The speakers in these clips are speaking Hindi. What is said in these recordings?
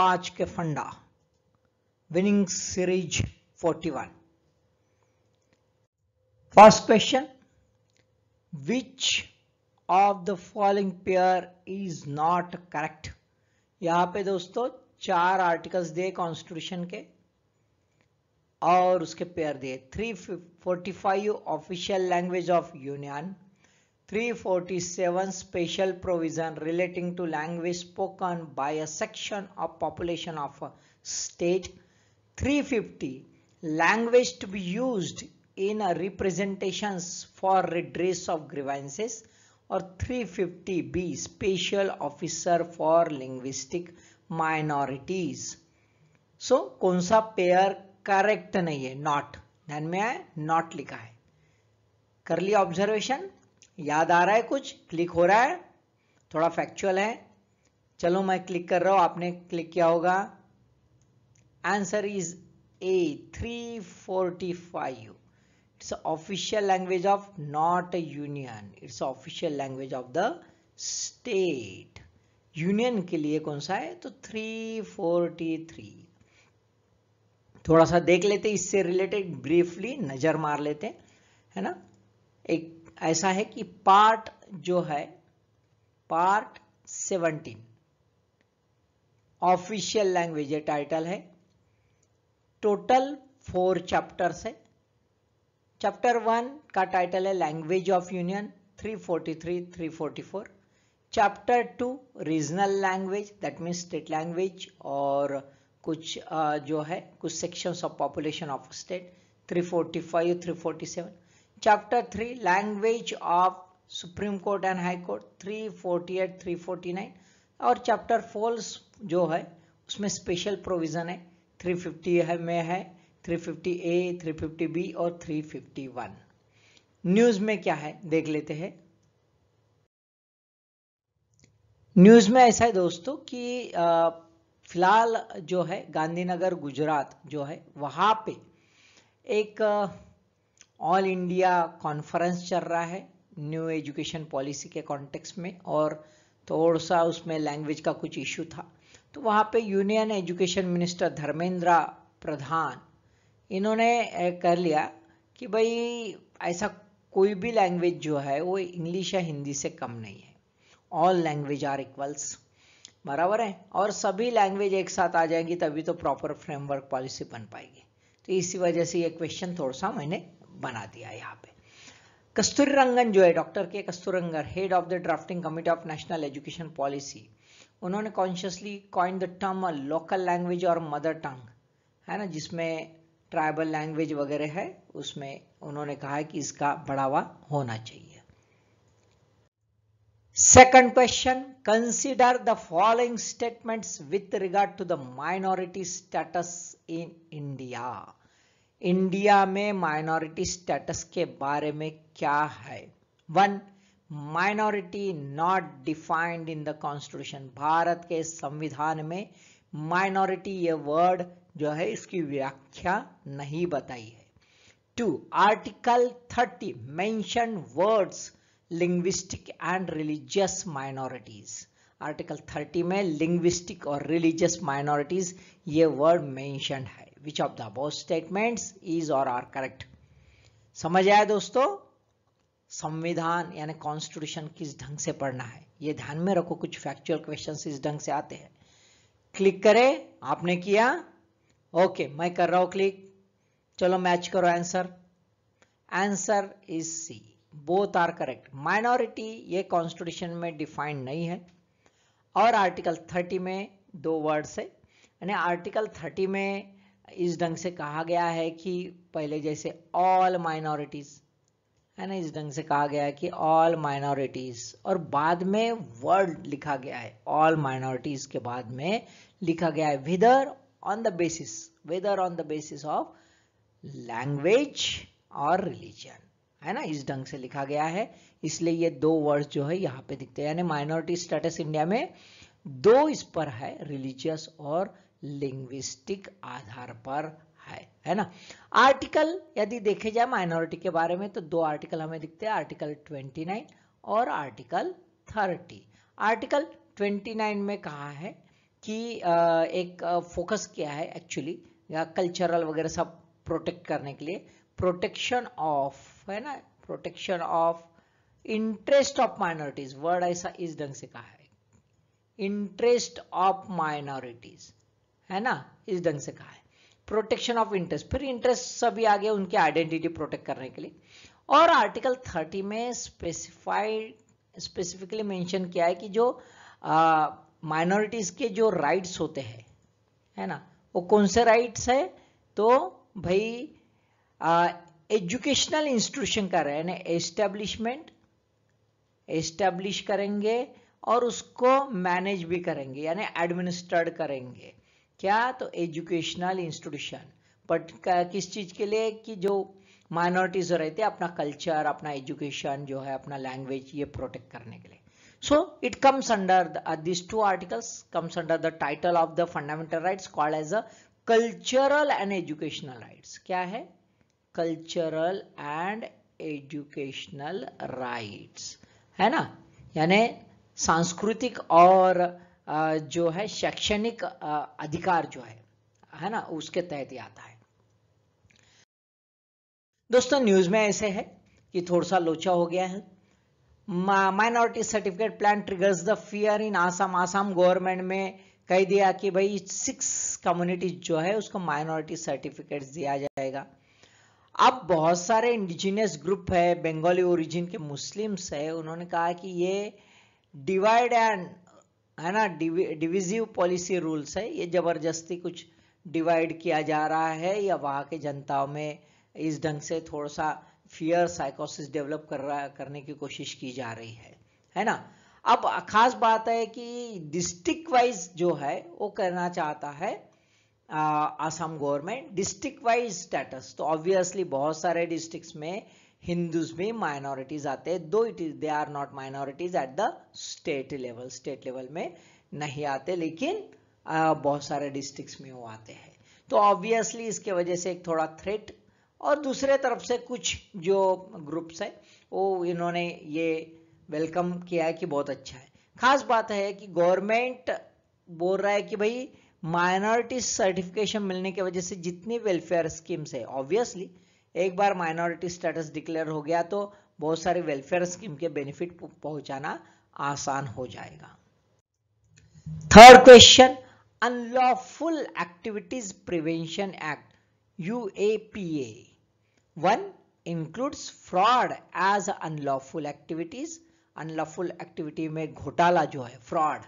पांच के फंडा winning series 41 first question which of the following pair is not correct यहां पे दोस्तों चार आर्टिकल्स दिए कॉन्स्टिट्यूशन के और उसके पेयर दिए 345 official language of union 347 special provision relating to language spoken by a section of population of a state 350 language to be used in representations for redress of grievances or 350b special officer for linguistic minorities so, konsa pair correct correct नहीं है नॉट ध्यान में आए लिखा है कर लिया याद आ रहा है कुछ क्लिक हो रहा है थोड़ा फैक्चुअल है चलो मैं क्लिक कर रहा हूं आपने क्लिक किया होगा answer is A three forty five it's official language of not union it's official language of the state union के लिए कौन सा है तो थ्री फोर्टी थ्री थोड़ा सा देख लेते इससे रिलेटेड ब्रीफली नजर मार लेते है ना एक ऐसा है कि पार्ट जो है पार्ट 17 ऑफिशियल लैंग्वेज है टाइटल है टोटल फोर चैप्टर्स है चैप्टर वन का टाइटल है language of union 343 344 chapter two regional language that mean state language और कुछ जो है कुछ sections of population of state 345 347 chapter 3 language of supreme court and high court 348 349 और चैप्टर फोर्स जो है उसमें स्पेशल प्रोविजन है 350 है में है फिफ्टी ए फिफ्टी बी और 351 न्यूज में क्या है देख लेते हैं न्यूज में ऐसा है दोस्तों कि फिलहाल जो है गांधीनगर गुजरात जो है वहां पे एक आ, ऑल इंडिया कॉन्फ्रेंस चल रहा है न्यू एजुकेशन पॉलिसी के कॉन्टेक्स्ट में और थोड़ा सा उसमें लैंग्वेज का कुछ इश्यू था तो वहाँ पे union education minister Dharmendra Pradhan इन्होंने कर लिया कि भाई ऐसा कोई भी लैंग्वेज जो है वो इंग्लिश या हिंदी से कम नहीं है ऑल लैंग्वेज आर इक्वल्स बराबर है और सभी लैंग्वेज एक साथ आ जाएंगी तभी तो प्रॉपर फ्रेमवर्क पॉलिसी बन पाएगी तो इसी वजह से ये क्वेश्चन थोड़ा सा मैंने बना दिया यहाँ पे कस्तूरी रंगन जो है doctor K Kasturirangan head of the drafting committee of national education policy उन्होंने consciously coin the term local language और मदर टंग है ना जिसमें ट्राइबल लैंग्वेज वगैरह है उसमें उन्होंने कहा है कि इसका बढ़ावा होना चाहिए second question consider the following statements with regard to the minority status in India India में माइनॉरिटी स्टेटस के बारे में क्या है one minority not defined in the constitution Bharat के संविधान में माइनॉरिटी ये वर्ड जो है इसकी व्याख्या नहीं बताई है two article thirty mention words linguistic and religious minorities article thirty में लिंग्विस्टिक और रिलीजियस माइनॉरिटीज ये वर्ड मेंशन है which of the above statements is और आर करेक्ट समझ आया दोस्तों संविधान यानी कॉन्स्टिट्यूशन किस ढंग से पढ़ना है ये ध्यान में रखो कुछ फैक्चुअल क्वेश्चन इस ढंग से आते हैं क्लिक करें आपने किया ओके मैं कर रहा हूं क्लिक चलो मैच करो answer answer is C both are correct minority ये कॉन्स्टिट्यूशन में डिफाइंड नहीं है और आर्टिकल 30 में दो वर्ड्स है यानी आर्टिकल 30 में इस ढंग से कहा गया है कि पहले जैसे ऑल माइनॉरिटीज है ना इस ढंग से कहा गया है कि ऑल माइनॉरिटीज और बाद में वर्ल्ड लिखा गया है ऑल माइनॉरिटीज के बाद में लिखा गया है whether on the basis whether on the basis of language और रिलीजन है ना इस ढंग से लिखा गया है इसलिए ये दो वर्ड जो है यहाँ पे दिखते हैं यानी माइनॉरिटी स्टेटस इंडिया में दो इस पर है रिलीजियस और लिंग्विस्टिक आधार पर है है ना आर्टिकल यदि देखे जाए माइनॉरिटी के बारे में तो दो आर्टिकल हमें दिखते हैं आर्टिकल 29 और आर्टिकल 30 आर्टिकल 29 में कहा है कि एक फोकस किया है एक्चुअली या कल्चरल वगैरह सब प्रोटेक्ट करने के लिए प्रोटेक्शन ऑफ है ना protection of interest of minorities word ऐसा इस ढंग से कहा है इंटरेस्ट ऑफ माइनॉरिटीज़ है ना इस ढंग से कहा है प्रोटेक्शन ऑफ इंटरेस्ट फिर इंटरेस्ट सभी आ गया उनकी आइडेंटिटी प्रोटेक्ट करने के लिए और आर्टिकल 30 में स्पेसिफाइड स्पेसिफिकली मेंशन किया है कि जो माइनॉरिटीज के जो राइट्स होते हैं है ना वो कौन से राइट्स है तो भाई एजुकेशनल इंस्टीट्यूशन का रहे ना एस्टेब्लिशमेंट एस्टेब्लिश करेंगे और उसको मैनेज भी करेंगे यानी एडमिनिस्ट्रेट करेंगे क्या तो एजुकेशनल इंस्टीट्यूशन बट किस चीज के लिए कि जो माइनॉरिटीज रहते अपना कल्चर अपना एजुकेशन जो है अपना लैंग्वेज ये प्रोटेक्ट करने के लिए so it comes under this two articles comes under the title of the fundamental right call as a cultural and educational rights क्या है कल्चरल एंड एजुकेशनल राइट है ना यानी सांस्कृतिक और जो है शैक्षणिक अधिकार जो है है ना उसके तहत ही आता है दोस्तों न्यूज में ऐसे है कि थोड़ा सा लोचा हो गया है minority certificate plan triggers the fear in Assam Assam government में कह दिया कि भाई सिक्स कम्युनिटीज जो है उसको माइनॉरिटी सर्टिफिकेट दिया जाएगा अब बहुत सारे इंडिजिनियस ग्रुप है बंगाली ओरिजिन के मुस्लिम्स है उन्होंने कहा कि ये डिवाइड एंड है ना डिविजिव पॉलिसी रूल्स है ये जबरदस्ती कुछ डिवाइड किया जा रहा है या वहाँ के जनताओं में इस ढंग से थोड़ा सा फियर साइकोसिस डेवलप कर रहा करने की कोशिश की जा रही है है ना अब खास बात है कि डिस्ट्रिक्ट वाइज जो है वो करना चाहता है Assam government district wise status तो ऑब्वियसली बहुत सारे डिस्ट्रिक्ट्स में हिंदूज में माइनॉरिटीज आते हैं though it is they are not minorities at the state level state level में नहीं आते लेकिन बहुत सारे डिस्ट्रिक्ट में वो आते हैं तो ऑब्वियसली इसके वजह से एक थोड़ा थ्रेट और दूसरे तरफ से कुछ जो ग्रुप्स है वो इन्होंने ये वेलकम किया है कि बहुत अच्छा है खास बात है कि गवर्नमेंट बोल रहा है कि भाई माइनॉरिटी सर्टिफिकेशन मिलने की वजह से जितनी वेलफेयर स्कीम्स है ऑब्वियसली एक बार माइनॉरिटी स्टेटस डिक्लेयर हो गया तो बहुत सारे वेलफेयर स्कीम के बेनिफिट पहुंचाना आसान हो जाएगा third question unlawful activities prevention act U A P A one includes fraud as unlawful activities unlawful activity में घोटाला जो है फ्रॉड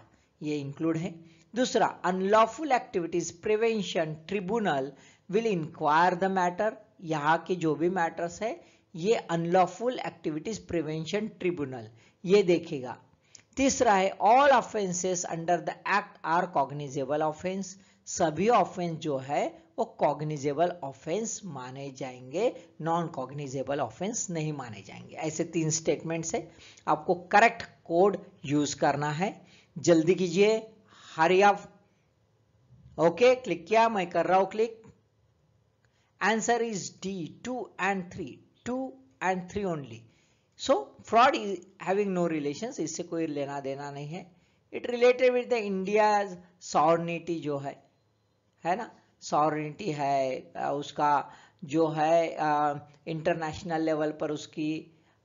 ये इंक्लूड है दूसरा unlawful activities prevention tribunal will inquire the matter यहाँ के जो भी मैटर्स है ये अनलॉफुल एक्टिविटीज प्रिवेंशन ट्रिब्यूनल ये देखेगा तीसरा है all offences under the act are cognizable offence सभी ऑफेंस जो है वो कॉग्निजेबल ऑफेंस माने जाएंगे नॉन कॉग्निजेबल ऑफेंस नहीं माने जाएंगे ऐसे तीन स्टेटमेंट्स है आपको करेक्ट कोड यूज करना है जल्दी कीजिए हरी ऑफ ओके क्लिक किया मैं कर रहा हूं click Answer is D, 2 and 3, 2 and 3 only. So fraud is having no relations, इससे कोई लेना देना नहीं है it related with the India sovereignty जो है है ना सॉर्निटी है उसका जो है इंटरनेशनल लेवल पर उसकी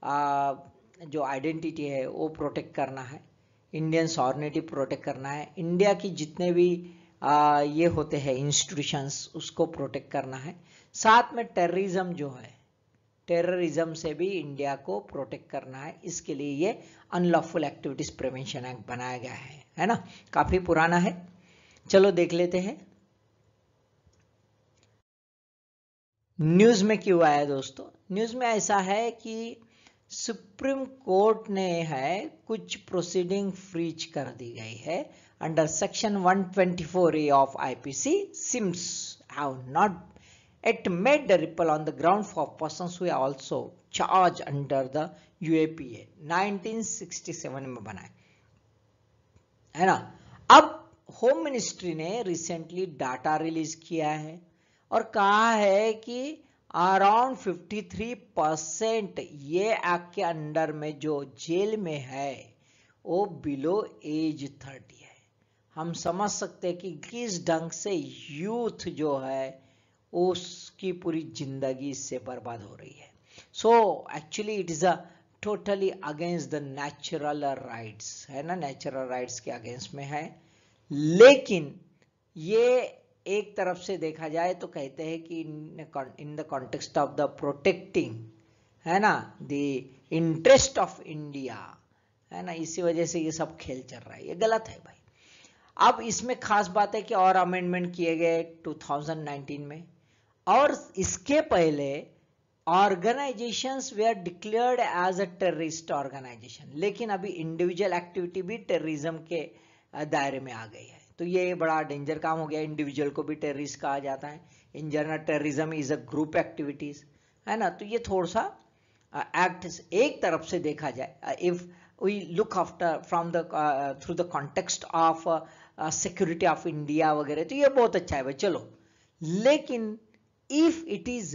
आ, जो आइडेंटिटी है वो प्रोटेक्ट करना है इंडियन सॉर्निटी प्रोटेक्ट करना है इंडिया की जितने भी आ, ये होते हैं इंस्टीट्यूशंस उसको प्रोटेक्ट करना है साथ में टेररिज्म जो है टेररिज्म से भी इंडिया को प्रोटेक्ट करना है इसके लिए ये अनलॉफुल एक्टिविटीज प्रिवेंशन एक्ट बनाया गया है है ना काफी पुराना है चलो देख लेते हैं न्यूज में क्यों आया दोस्तों न्यूज में ऐसा है कि सुप्रीम कोर्ट ने है कुछ प्रोसीडिंग फ्रीज कर दी गई है under section 124A of IPC, SIMS have not yet made the ripple on the ground for persons who are also charged under the UAPA 1967 mein bana hai hai na ab home ministry ne recently data release kiya hai aur kaha hai ki around 53 percent ये एक्ट के अंडर में जो जेल में है वो बिलो एज 30 है हम समझ सकते हैं कि किस ढंग से यूथ जो है उसकी पूरी जिंदगी इससे बर्बाद हो रही है so actually it is a totally against the natural rights है ना नेचुरल राइट्स के अगेंस्ट में है लेकिन ये एक तरफ से देखा जाए तो कहते हैं कि in the context of the protecting है ना द इंटरेस्ट ऑफ इंडिया है ना इसी वजह से ये सब खेल चल रहा है ये गलत है भाई अब इसमें खास बात है कि और अमेंडमेंट किए गए 2019 में और इसके पहले organisation we are declared as a terrorist organisation लेकिन अभी इंडिविजुअल एक्टिविटी भी टेररिज्म के दायरे में आ गई है तो ये बड़ा डेंजर काम हो गया इंडिविजुअल को भी टेररिस्ट कहा जाता है in general terrorism is a group activities है ना तो ये थोड़ा सा एक्ट uh, एक तरफ से देखा जाए if we look after from the through the context of security of India वगैरह तो ये बहुत अच्छा है भाई चलो लेकिन if it is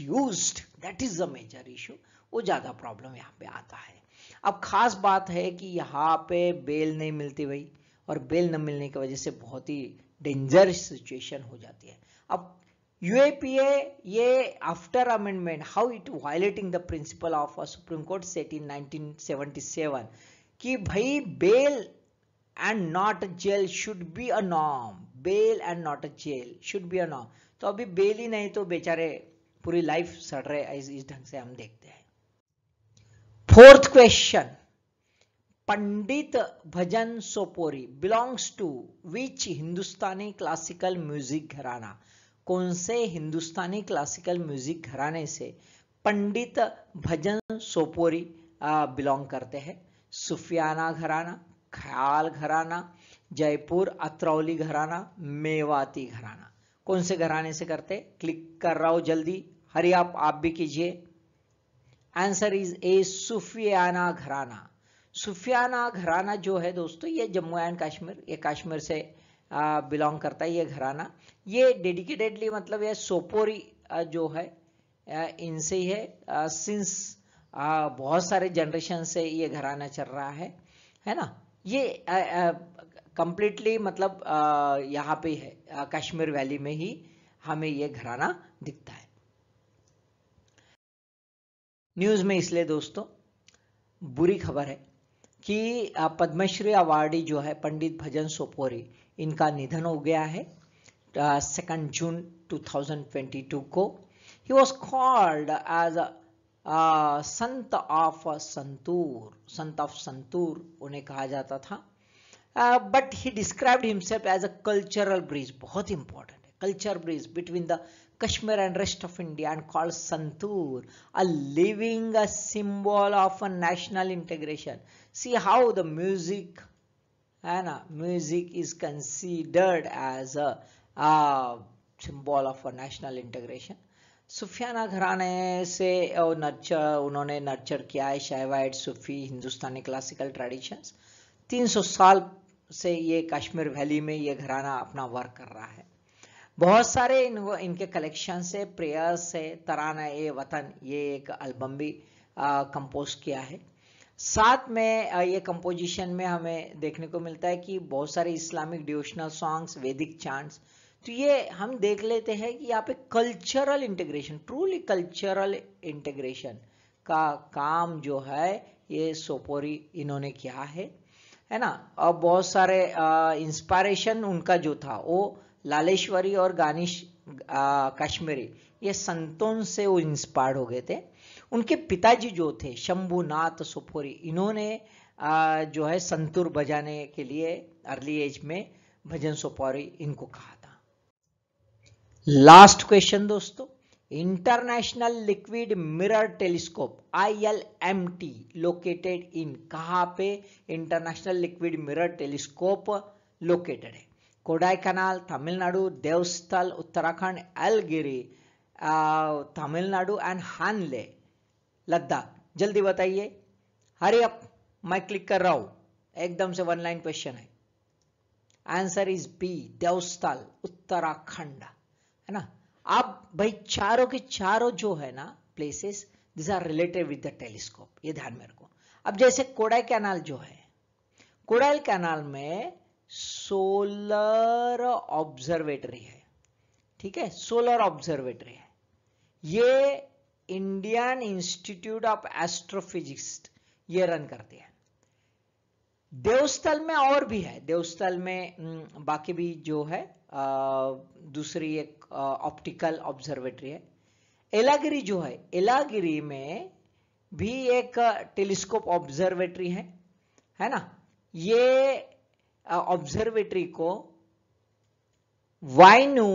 use that is a major issue वो ज्यादा प्रॉब्लम यहाँ पे आता है अब खास बात है कि यहाँ पे बेल नहीं मिलती भाई और बेल न मिलने की वजह से बहुत ही डेंजर सिचुएशन हो जाती है अब यूएपीए ये after amendment how it violating the principle of supreme court set इन 1977 कि भाई bell and not jail should be a Nom bell and not a jail should be a नॉम तो अभी बेल ही नहीं तो बेचारे पूरी लाइफ सड़ रहे इस, इस ढंग से हम देखते हैं fourth question Pandit Bhajan Sopori belongs to which Hindustani classical music gharana कौन से हिंदुस्तानी क्लासिकल म्यूजिक घराने से पंडित भजन सोपोरी बिलोंग करते हैं सुफियाना घराना ख्याल घराना जयपुर अतरौली घराना मेवाती घराना कौन से घराने से करते क्लिक कर रहा हूं जल्दी हरी आप आप भी कीजिए आंसर इज ए सुफियाना घराना सुफियाना घराना जो है दोस्तों ये जम्मू एंड कश्मीर ये कश्मीर से बिलोंग करता है ये घराना ये डेडिकेटेडली मतलब ये सोपोरी जो है इनसे ही है सिंस बहुत सारे जनरेशन से ये घराना चल रहा है है ना ये कंप्लीटली मतलब आ, यहाँ पे है आ, कश्मीर वैली में ही हमें ये घराना दिखता है न्यूज में इसलिए दोस्तों बुरी खबर है कि पद्मश्री अवार्डी जो है पंडित भजन सोपोरी इनका निधन हो गया है सेकंड जून 2022 को he was called as Sant of santoor Sant of santoor उन्हें कहा जाता था but he described himself as a cultural bridge बहुत इंपॉर्टेंट है culture bridge between the Kashmir and rest of India and call santoor a living a symbol of a national integration see how the music है ना music is considered as a symbol of a national integration Sufiana घराने से और नर्चर उन्होंने नर्चर किया है शाहवाइड सूफी हिंदुस्तानी क्लासिकल ट्रेडिशंस 300 साल से ये कश्मीर वैली में ये घराना अपना वर्क कर रहा है बहुत सारे इन इनके कलेक्शन से प्रेयर्स से तराना ए वतन ये एक एल्बम भी कंपोज किया है साथ में आ, ये कंपोजिशन में हमें देखने को मिलता है कि बहुत सारे Islamic devotional songs Vedic chants तो ये हम देख लेते हैं कि यहाँ पे cultural integration truly cultural integration का काम जो है ये सोपोरी इन्होंने किया है है ना और बहुत सारे इंस्पायरेशन उनका जो था वो लालेश्वरी और गानिश कश्मीरी ये संतों से वो इंस्पायर्ड हो गए थे उनके पिताजी जो थे शंभुनाथ सोपोरी इन्होंने आ, जो है संतूर बजाने के लिए अर्ली एज में भजन सोपोरी इनको कहा था लास्ट क्वेश्चन दोस्तों international liquid mirror telescope ILMT located in कहां पे international liquid mirror telescope located है कोडाईकनाल तमिलनाडु देवस्थल उत्तराखंड एलगिरी तमिलनाडु एंड हानले लद्दाख जल्दी बताइए हरे अप मैं क्लिक कर रहा हूं एकदम से वन लाइन क्वेश्चन है answer is B Devasthal Uttarakhand है ना आप भाई चारों के चारों जो है ना places this are related with the telescope ये ध्यान में रखो अब जैसे कोडाई कैनाल जो है कोडाइल कैनाल में सोलर ऑब्जर्वेटरी है ठीक है सोलर ऑब्जर्वेटरी है ये इंडियन इंस्टीट्यूट ऑफ एस्ट्रोफिजिक्स ये रन करती है देवस्थल में और भी है देवस्थल में हम्म, बाकी भी जो है दूसरी एक ऑप्टिकल ऑब्जर्वेटरी है एलागिरी जो है एलागिरी में भी एक टेलीस्कोप ऑब्जर्वेटरी है है ना ये ऑब्जर्वेटरी को वाइनु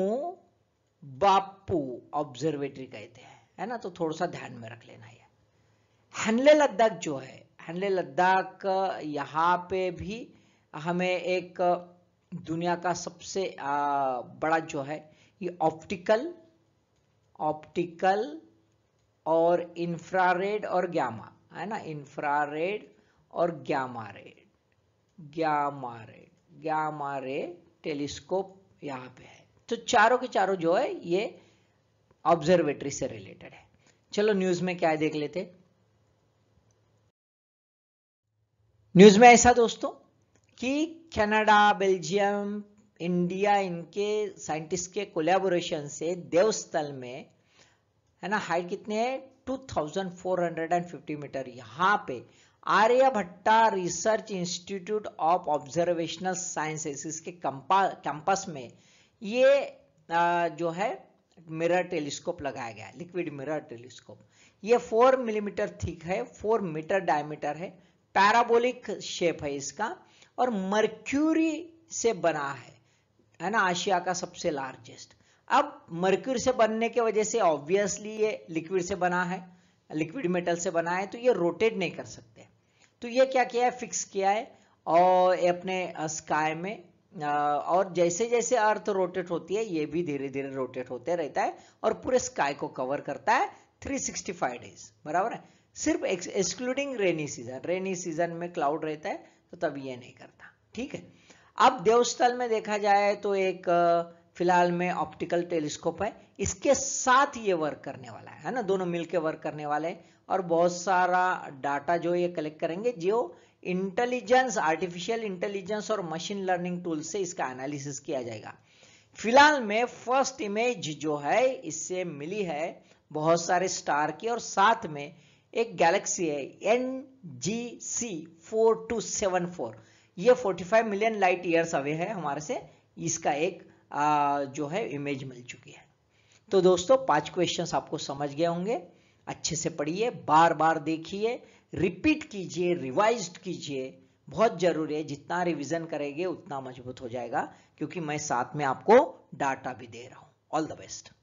बापू ऑब्जर्वेटरी कहते हैं है ना तो थोड़ा सा ध्यान में रख लेना है हनले लद्दाख जो है हनले लद्दाख यहाँ पे भी हमें एक दुनिया का सबसे बड़ा जो है ये ऑप्टिकल ऑप्टिकल और इंफ्रारेड और ग्यामा है ना इंफ्रारेड और gamma ray gamma ray gamma ray telescope यहां पे है तो चारों के चारों जो है ये ऑब्जर्वेटरी से रिलेटेड है चलो न्यूज में क्या है देख लेते न्यूज में ऐसा दोस्तों कि कनाडा बेल्जियम इंडिया इनके साइंटिस्ट के कोलेबोरेशन से देवस्थल में है ना हाइट कितने है 2450 मीटर यहां पे Aryabhatta research institute of observational sciences इसके कैंपस में ये आ, जो है मिरर टेलीस्कोप लगाया गया लिक्विड मिरर टेलीस्कोप ये फोर मिलीमीटर थिक है फोर मीटर डायमीटर है पैराबोलिक शेप है इसका और मर्क्यूरी से बना है है ना आशिया का सबसे लार्जेस्ट अब मर्क्यूर से बनने के वजह से ऑब्वियसली ये लिक्विड से बना है लिक्विड मेटल से बना है तो ये रोटेट नहीं कर सकते तो ये क्या किया है फिक्स किया है और अपने स्काई में और जैसे जैसे अर्थ रोटेट होती है ये भी धीरे धीरे रोटेट होते रहता है और पूरे स्काई को कवर करता है 365 डेज बराबर है सिर्फ excluding rainy season rainy season में क्लाउड रहता है तो तब ये नहीं करता ठीक है अब देवस्थल में देखा जाए तो एक फिलहाल में ऑप्टिकल टेलीस्कोप है इसके साथ ये वर्क करने वाला है ना दोनों मिलकर वर्क करने वाले और बहुत सारा डाटा जो ये कलेक्ट करेंगे जो इंटेलिजेंस आर्टिफिशियल इंटेलिजेंस और मशीन लर्निंग टूल से इसका एनालिसिस किया जाएगा फिलहाल में फर्स्ट इमेज जो है इससे मिली है बहुत सारे स्टार की और साथ में एक गैलेक्सी है N G C four two seven four ये 45 मिलियन लाइट ईयर्स अवे है हमारे से इसका एक आ, जो है इमेज मिल चुकी है तो दोस्तों पांच क्वेश्चंस आपको समझ गए होंगे अच्छे से पढ़िए बार बार देखिए रिपीट कीजिए रिवाइज कीजिए बहुत जरूरी है जितना रिविजन करेंगे उतना मजबूत हो जाएगा क्योंकि मैं साथ में आपको डाटा भी दे रहा हूँ ऑल द बेस्ट